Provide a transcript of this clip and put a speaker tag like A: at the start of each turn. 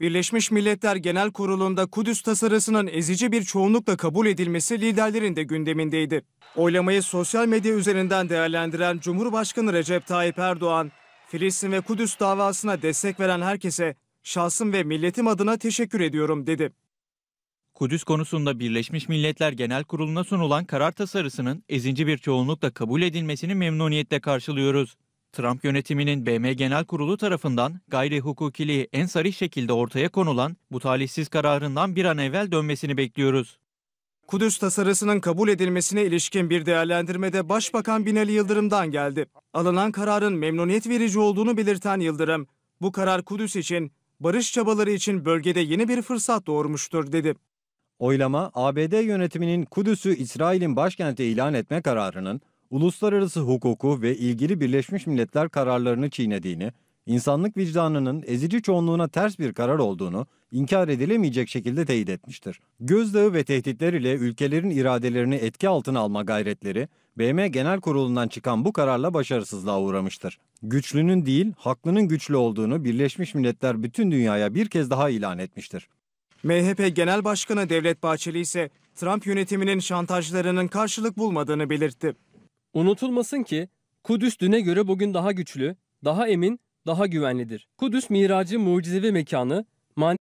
A: Birleşmiş Milletler Genel Kurulu'nda Kudüs tasarısının ezici bir çoğunlukla kabul edilmesi liderlerin de gündemindeydi. Oylamayı sosyal medya üzerinden değerlendiren Cumhurbaşkanı Recep Tayyip Erdoğan, Filistin ve Kudüs davasına destek veren herkese şahsım ve milletim adına teşekkür ediyorum dedi.
B: Kudüs konusunda Birleşmiş Milletler Genel Kurulu'na sunulan karar tasarısının ezinci bir çoğunlukla kabul edilmesini memnuniyetle karşılıyoruz. Trump yönetiminin BM Genel Kurulu tarafından gayri hukukiliği en sarı şekilde ortaya konulan bu talihsiz kararından bir an evvel dönmesini bekliyoruz. Kudüs tasarısının kabul edilmesine ilişkin bir değerlendirmede Başbakan
A: Binali Yıldırım'dan geldi. Alınan kararın memnuniyet verici olduğunu belirten Yıldırım, bu karar Kudüs için, barış çabaları için bölgede yeni bir fırsat doğurmuştur dedi.
C: Oylama ABD yönetiminin Kudüs'ü İsrail'in başkenti ilan etme kararının uluslararası hukuku ve ilgili Birleşmiş Milletler kararlarını çiğnediğini, insanlık vicdanının ezici çoğunluğuna ters bir karar olduğunu inkar edilemeyecek şekilde teyit etmiştir. Gözdağı ve tehditler ile ülkelerin iradelerini etki altına alma gayretleri, BM Genel Kurulu'ndan çıkan bu kararla başarısızlığa uğramıştır. Güçlünün değil, haklının güçlü olduğunu
A: Birleşmiş Milletler bütün dünyaya bir kez daha ilan etmiştir. MHP Genel Başkanı Devlet Bahçeli ise Trump yönetiminin şantajlarının karşılık bulmadığını belirtti.
D: Unutulmasın ki Kudüs düne göre bugün daha güçlü, daha emin, daha güvenlidir. Kudüs miracı mucizevi mekanı, man-